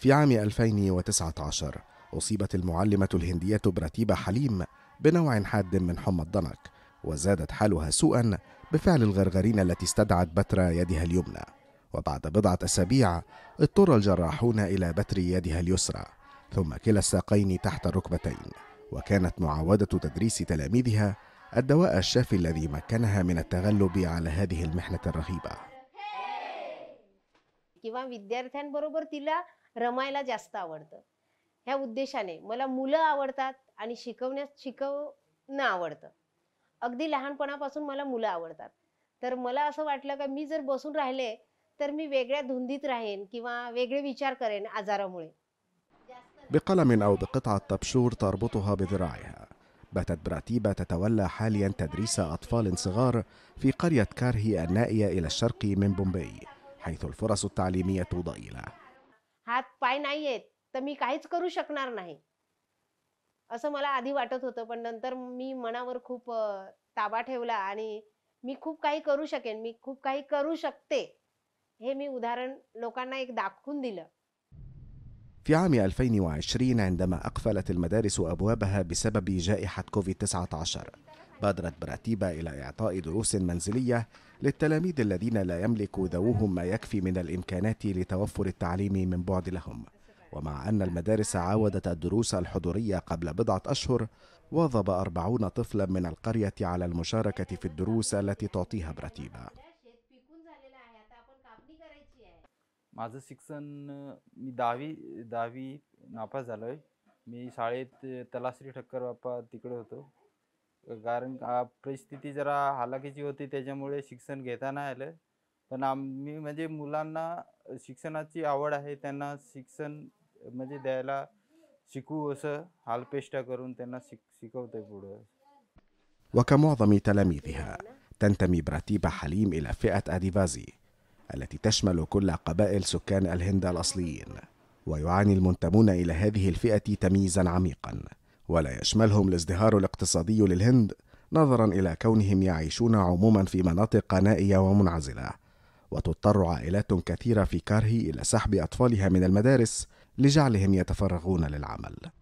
في عام 2019 أصيبت المعلمة الهندية برتيبة حليم بنوع حاد من حمى الضنك وزادت حالها سوءا بفعل الغرغرينة التي استدعت بتر يدها اليمنى وبعد بضعة أسابيع اضطر الجراحون إلى بتر يدها اليسرى ثم كلا الساقين تحت الركبتين وكانت معاودة تدريس تلاميذها الدواء الشافي الذي مكنها من التغلب على هذه المحنة الرهيبة किंवा विद्यार्थ्यांबरोबर तिला रमायला जास्त आवडतं ह्या उद्देशाने मला मुलं आवडतात आणि शिकवण्यास शिकवणं आवडतं अगदी लहानपणापासून मला मुलं आवडतात तर मला असं वाटलं का मी जर बसून राहिले तर मी वेगळ्या धुंदीत राहीन किंवा वेगळे विचार करेन आजारामुळे بقلم أو بقطعة تبشور تربطها بذراعها باتت براتيبة تتولى حاليا تدريس أطفال صغار في قرية كارهي النائية إلى الشرق من بومبي حيث الفرص التعليمية ضئيلة हात पाय नाही तर मी काहीच करू शकणार नाही असं मला आधी वाटत होतं पण नंतर मी मनावर खूप ताबा ठेवला आणि मी खूप काही करू शकेन मी खूप काही करू शकते हे मी उदाहरण लोकांना एक दाखवून दिलं في عام 2020 عندما أقفلت المدارس أبوابها بسبب جائحة كوفيد-19 بادرت براتيبا إلى إعطاء دروس منزلية للتلاميذ الذين لا يملك ذووهم ما يكفي من الإمكانات لتوفر التعليم من بعد لهم ومع أن المدارس عاودت الدروس الحضورية قبل بضعة أشهر واظب أربعون طفلا من القرية على المشاركة في الدروس التي تعطيها براتيبا माझं शिक्षण मी दहावी दहावी नापास झालो आहे मी शाळेत तलाश्री ठक्कर बाप्पा तिकडे होतो कारण परिस्थिती जरा हालाकीची होती त्याच्यामुळे शिक्षण घेताना आलं पण आम्ही म्हणजे मुलांना शिक्षणाची आवड आहे त्यांना शिक्षण म्हणजे द्यायला शिकू असं हालपेष्टा करून त्यांना शिक आहे पुढं وكمعظم تلاميذها تنتمي براتيبا حليم إلى فئة أديفازي التي تشمل كل قبائل سكان الهند الأصليين ويعاني المنتمون إلى هذه الفئة تمييزا عميقا ولا يشملهم الازدهار الاقتصادي للهند نظرا إلى كونهم يعيشون عموما في مناطق نائية ومنعزلة وتضطر عائلات كثيرة في كارهي إلى سحب أطفالها من المدارس لجعلهم يتفرغون للعمل